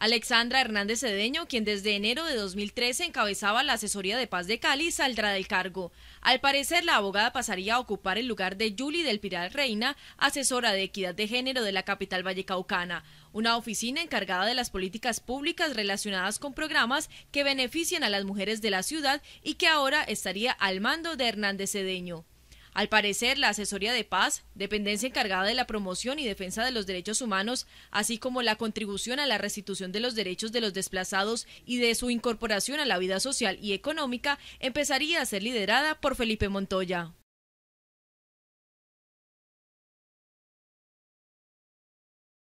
Alexandra Hernández Cedeño, quien desde enero de 2013 encabezaba la asesoría de paz de Cali, saldrá del cargo. Al parecer, la abogada pasaría a ocupar el lugar de Julie del Piral Reina, asesora de equidad de género de la capital vallecaucana, una oficina encargada de las políticas públicas relacionadas con programas que benefician a las mujeres de la ciudad y que ahora estaría al mando de Hernández Cedeño. Al parecer, la Asesoría de Paz, dependencia encargada de la promoción y defensa de los derechos humanos, así como la contribución a la restitución de los derechos de los desplazados y de su incorporación a la vida social y económica, empezaría a ser liderada por Felipe Montoya.